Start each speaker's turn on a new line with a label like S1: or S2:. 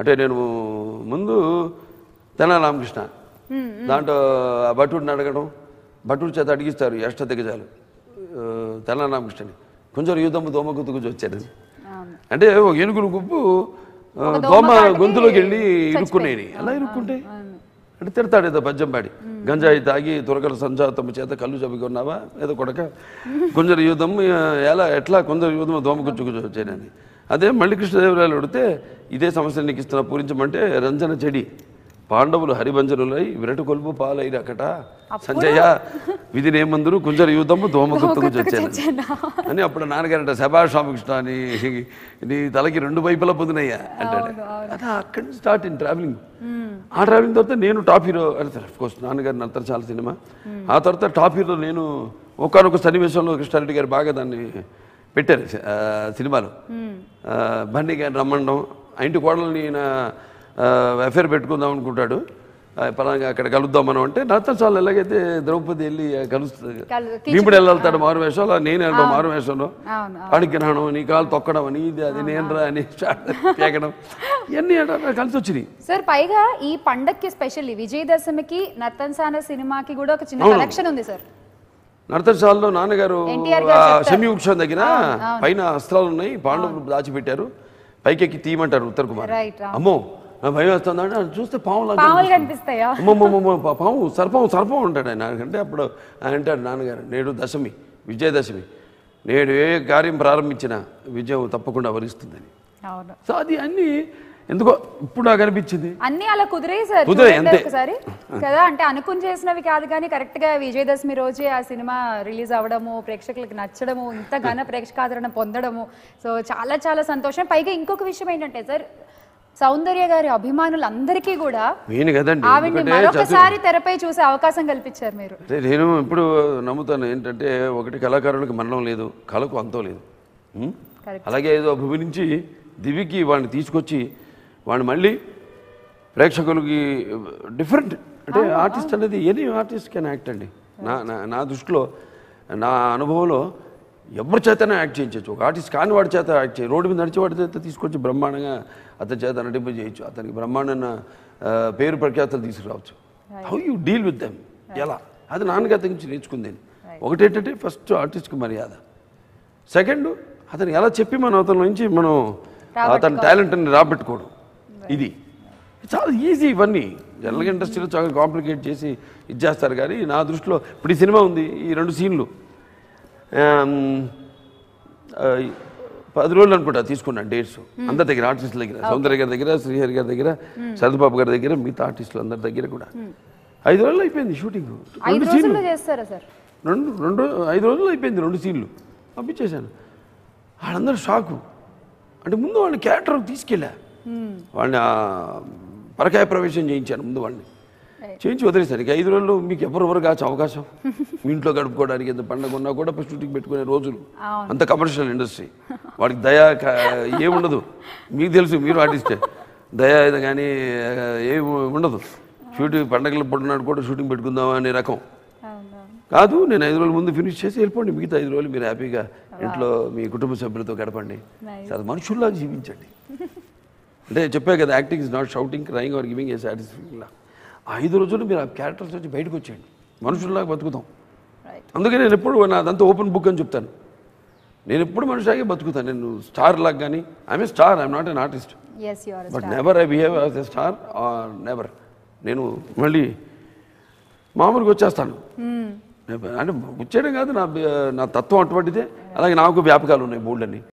S1: అంటే నేను ముందు తెనా రామకృష్ణ దాంట్లో భటుడిని అడగడం భటుడి చేత అడిగిస్తారు ఎష్ట దిగజాలు తెనాలి రామకృష్ణని కొంచెం యుద్ధము దోమ గుర్తుకు వచ్చాడు అంటే ఒక ఏనుగులు గుప్పు దోమ గొంతులోకి వెళ్ళి ఇరుక్కునే అలా ఇరుక్కుంటే అంటే తిడతాడు ఏదో పద్యం పాడి గంజాయి తాగి తురకల సంజాతము చేత కళ్ళు చబుకున్నావా ఏదో కొడక కొంచెం యుద్ధం ఎలా ఎట్లా కొందరు యుద్ధం దోమ గుచ్చుకు వచ్చానని అదే మళ్ళీ కృష్ణదేవరాయలు అడిగితే ఇదే సమస్య నీకు ఇస్తున్న పూరించమంటే రంజన చెడి పాండవులు హరిభంజనులై విరటు కొలుపు పాలైరకట సంజయ విధి నేమందురు కుంజర యూధము దోమగుప్త చచ్చాను అని అప్పుడు నాన్నగారంట శభాష్ రామకృష్ణ అని నీ తలకి రెండు వైపులా పొందినయ్యా అంటాడు అది అక్కడి నుంచి స్టార్ట్ ఇన్ ట్రావెలింగ్ ఆ ట్రావెలింగ్ తర్వాత నేను టాప్ హీరో అంటారు అఫ్కోర్స్ నాన్నగారిని అంతరం చాలా సినిమా ఆ తర్వాత టాప్ హీరో నేను ఒకనొక సన్నివేశంలో కృష్ణారెడ్డి గారు బాగా దాన్ని పెట్టారు సినిమాలు బండి కానీ రమ్మండం ఇంటి కోడల్ని ఈయన అఫేర్ పెట్టుకుందాం అనుకుంటాడు పలానా అక్కడ కలుద్దాం మనం అంటే నర్తనశాల ఎలాగైతే ద్రౌపది వెళ్ళి కలుస్తుంది భీముడు వెళ్ళాలి మారు వేషంలో నేను వెళ్ళడం మారు వేషంలో అడిగినాను నీ కాలు తొక్కడం అని ఇది అది నేను రా అని పేకడం ఇవన్నీ కలిసి వచ్చినాయి సార్ పైగా ఈ పండక్కి స్పెషల్లీ విజయదశమికి నర్తన్ సాన సినిమాకి కూడా ఒక చిన్న కలెక్షన్ ఉంది సార్ నర్తశాలలో నాన్నగారు శమి వృక్షం తగ్గిన పైన అస్త్రాలు ఉన్నాయి పాండవులు దాచిపెట్టారు పైకెక్కి తీయమంటారు ఉత్తర్ కుమార్ అమ్మో నా భయం వేస్తుంది అంటే చూస్తే పాము పాము సర్పం సర్పం ఉంటాడు ఆయన అంటే అప్పుడు ఆయన అంటాడు నాన్నగారు నేడు దశమి విజయదశమి నేడు ఏ కార్యం ప్రారంభించినా విజయం తప్పకుండా వరిస్తుందని సో అది అన్నీ ఎందుకో ఇప్పుడు నాకు అనిపించింది అన్ని అలా కుదిరే సార్ కుదిరే అంతే కదా అంటే అనుకుని చేసినవి కాదు కానీ కరెక్ట్ గా విజయదశమి రోజే ఆ సినిమా రిలీజ్ అవ్వడము ప్రేక్షకులకు నచ్చడము ఇంత ఘన ప్రేక్షకాదరణ పొందడము సో చాలా చాలా సంతోషం పైగా ఇంకొక విషయం ఏంటంటే సార్ సౌందర్య గారి అభిమానులు అందరికీ కూడా ఆవిడ్ని మరొకసారి తెరపై చూసే అవకాశం కల్పించారు మీరు నేను ఇప్పుడు నమ్ముతాను ఏంటంటే ఒకటి కళాకారులకు మరణం లేదు కళకు అంతం లేదు అలాగే ఏదో అభిమానించి దివికి వాడిని తీసుకొచ్చి వాడు మళ్ళీ ప్రేక్షకులకి డిఫరెంట్ అంటే ఆర్టిస్ట్ అనేది ఎనీ ఆర్టిస్ట్ కెన్ యాక్ట్ అండి నా నా దృష్టిలో నా అనుభవంలో ఎవరి చేతనే యాక్ట్ చేయించవచ్చు ఒక ఆర్టిస్ట్ కాని వాడి చేత యాక్ట్ చేయ రోడ్డు మీద వాడి చేత తీసుకొచ్చి బ్రహ్మాండంగా అతని చేత నటింప చేయొచ్చు అతనికి బ్రహ్మాండమైన పేరు ప్రఖ్యాతలు తీసుకురావచ్చు how you deal with them ఎలా అది నాన్నగారి నుంచి నేర్చుకుంది ఒకటేంటంటే ఫస్ట్ ఆర్టిస్ట్కి మర్యాద సెకండ్ అతను ఎలా చెప్పి మనం అతని నుంచి మనం
S2: అతని టాలెంట్ని
S1: రాబెట్టుకోవడం ఇది చాలా ఈజీ ఇవన్నీ జనరల్ ఇండస్ట్రీలో చాలా కాంప్లికేట్ చేసి ఇది చేస్తారు కానీ నా దృష్టిలో ఇప్పుడు ఈ సినిమా ఉంది ఈ రెండు సీన్లు పది రోజులు అనుకుంటా తీసుకున్నాను డేట్స్ అందరి దగ్గర ఆర్టిస్టుల దగ్గర సౌందర్య గారి దగ్గర శ్రీహరి గారి దగ్గర శరద్బాబు గారి దగ్గర మిగతా ఆర్టిస్టులు అందరి దగ్గర కూడా ఐదు రోజులు అయిపోయింది షూటింగ్ రెండు సీన్లు రెండు రెండు ఐదు రోజులు అయిపోయింది రెండు సీన్లు పంపించేశాను వాళ్ళందరూ షాకు అంటే ముందు వాళ్ళు క్యారెక్టర్ తీసుకెళ్ళా వాడిని పరకాయ ప్రవేశం చేయించాను ముందు వాడిని చేయించి వదిలేసరికి ఐదు రోజులు మీకు ఎవరెవరు కావచ్చు అవకాశం మీ ఇంట్లో గడుపుకోవడానికి ఎంత పండగ ఉన్నా కూడా షూటింగ్ పెట్టుకునే రోజులు అంత కమర్షియల్ ఇండస్ట్రీ వాడికి దయా ఏముండదు మీకు తెలుసు మీరు ఆటిస్తే దయా ఇది కానీ ఏమి ఉండదు షూటింగ్ పండగలు పడున్నాడు కూడా షూటింగ్ పెట్టుకుందాం అనే రకం కాదు నేను ఐదు రోజుల ముందు ఫినిష్ చేసి వెళ్ళిపోండి మిగతా ఐదు రోజులు మీరు హ్యాపీగా ఇంట్లో మీ కుటుంబ సభ్యులతో గడపండి సరే మనుషుల్లా జీవించండి అంటే చెప్పే కదా acting is not shouting crying or giving a satisfying లా ఐదు రోజులు మీరు ఆ క్యారెక్టర్స్ వచ్చి బయటకు వచ్చేయండి మనుషుల్లాగా బతుకుతాం అందుకే నేను ఎప్పుడు నాదంతా ఓపెన్ బుక్ అని చెప్తాను నేను ఎప్పుడు మనుషులాగే బతుకుతాను నేను స్టార్ లాగా కానీ I'm a star I'm not an artist but never I behave as a star or never నేను మళ్ళీ మామూలుగా వచ్చేస్తాను hmm. అంటే వచ్చేయడం కాదు నా నా తత్వం అటువంటిదే అలాగే నాకు వ్యాపకాలు ఉన్నాయి బోర్డులన్నీ